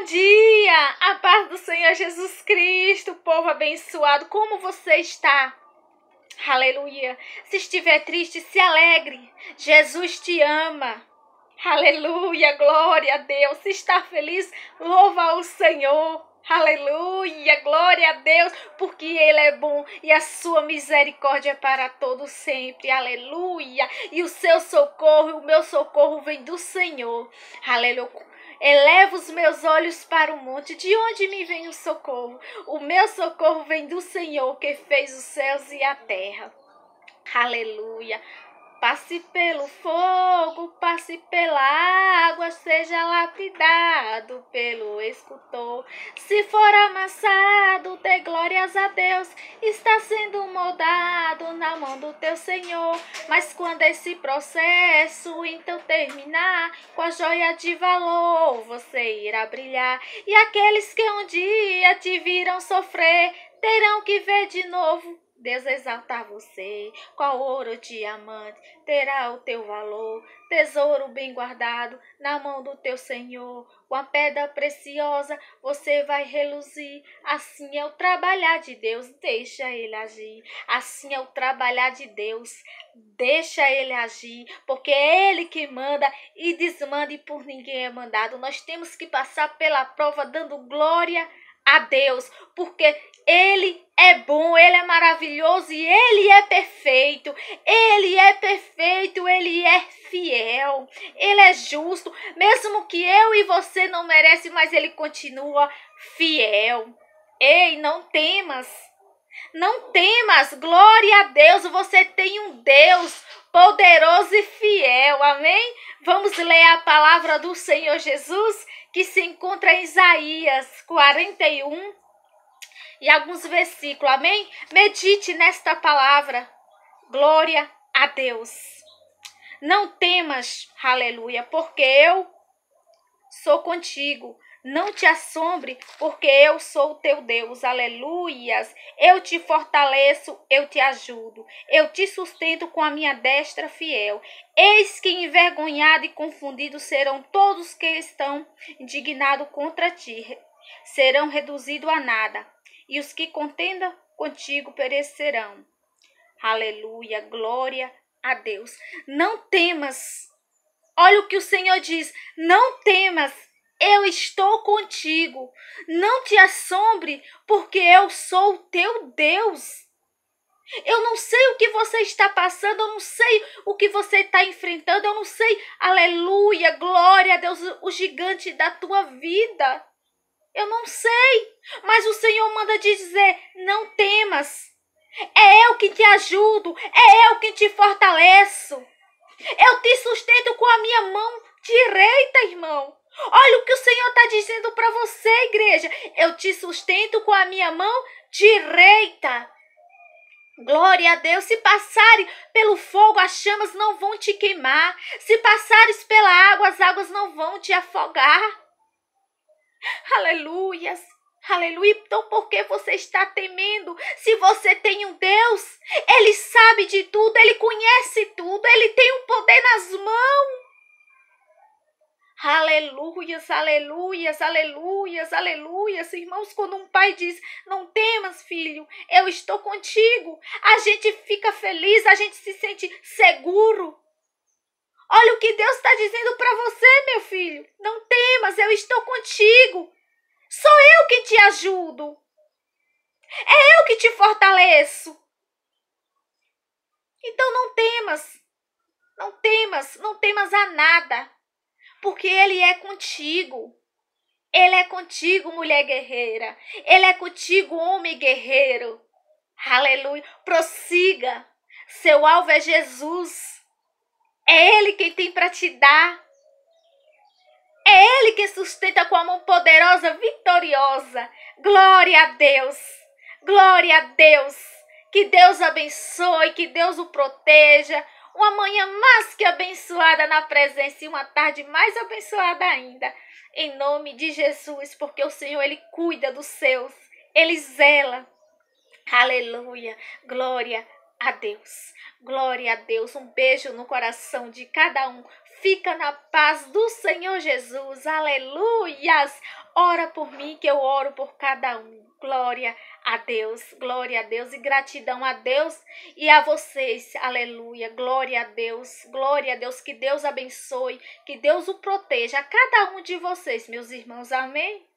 Bom dia! A paz do Senhor Jesus Cristo, povo abençoado, como você está? Aleluia! Se estiver triste, se alegre. Jesus te ama. Aleluia! Glória a Deus! Se está feliz, louva o Senhor. Aleluia, glória a Deus, porque Ele é bom e a sua misericórdia é para todo sempre. Aleluia, e o seu socorro, o meu socorro vem do Senhor. Aleluia. Elevo os meus olhos para o monte, de onde me vem o socorro? O meu socorro vem do Senhor que fez os céus e a terra. Aleluia. Passe pelo fogo, passe pela água, seja lapidado pelo escultor. Se for amassado, dê glórias a Deus está sendo moldado na mão do teu Senhor. Mas quando esse processo então terminar, com a joia de valor você irá brilhar. E aqueles que um dia te viram sofrer terão que ver de novo Deus exaltar você, qual ouro ou diamante terá o teu valor, tesouro bem guardado na mão do teu Senhor. Com a pedra preciosa você vai reluzir. Assim é o trabalhar de Deus, deixa ele agir. Assim é o trabalhar de Deus, deixa ele agir, porque é ele que manda e desmanda e por ninguém é mandado. Nós temos que passar pela prova dando glória a a Deus, porque Ele é bom, Ele é maravilhoso e Ele é perfeito. Ele é perfeito, Ele é fiel, Ele é justo, mesmo que eu e você não merece, mas Ele continua fiel. Ei, não temas. Não temas, glória a Deus, você tem um Deus poderoso e fiel. Amém? Vamos ler a palavra do Senhor Jesus que se encontra em Isaías 41 e alguns versículos. Amém? Medite nesta palavra. Glória a Deus. Não temas, aleluia, porque eu sou contigo. Não te assombre, porque eu sou o teu Deus. Aleluias! Eu te fortaleço, eu te ajudo, eu te sustento com a minha destra fiel. Eis que envergonhado e confundido serão todos que estão indignados contra ti. Serão reduzidos a nada, e os que contendam contigo perecerão. Aleluia! Glória a Deus. Não temas. Olha o que o Senhor diz: não temas eu estou contigo. Não te assombre, porque eu sou o teu Deus. Eu não sei o que você está passando, eu não sei o que você está enfrentando, eu não sei, aleluia, glória a Deus, o gigante da tua vida. Eu não sei, mas o Senhor manda te dizer: não temas. É eu que te ajudo, é eu que te fortaleço. Eu te sustento com a minha mão direita, irmão. Olha o que o Senhor está dizendo para você, igreja. Eu te sustento com a minha mão direita. Glória a Deus. Se passares pelo fogo, as chamas não vão te queimar. Se passares pela água, as águas não vão te afogar. Aleluias. Aleluia. Então, por que você está temendo? Se você tem um Deus, Ele sabe de tudo, Ele conhece tudo, Ele tem o um poder nas mãos. Aleluias, aleluias, aleluias, aleluias. Irmãos, quando um pai diz: Não temas, filho, eu estou contigo, a gente fica feliz, a gente se sente seguro. Olha o que Deus está dizendo para você, meu filho: Não temas, eu estou contigo. Sou eu que te ajudo. É eu que te fortaleço. Então não temas, não temas, não temas a nada porque Ele é contigo. Ele é contigo, mulher guerreira. Ele é contigo, homem guerreiro. Aleluia. Prossiga. Seu alvo é Jesus. É Ele quem tem para te dar. É Ele que sustenta com a mão poderosa, vitoriosa. Glória a Deus. Glória a Deus. Que Deus abençoe, que Deus o proteja uma manhã mais que abençoada na presença e uma tarde mais abençoada ainda. Em nome de Jesus, porque o Senhor ele cuida dos seus, ele zela. Aleluia. Glória a Deus. Glória a Deus. Um beijo no coração de cada um. Fica na paz do Senhor Jesus. Aleluias. Ora por mim que eu oro por cada um. Glória a a Deus, glória a Deus e gratidão a Deus e a vocês, aleluia, glória a Deus, glória a Deus, que Deus abençoe, que Deus o proteja, a cada um de vocês, meus irmãos, amém?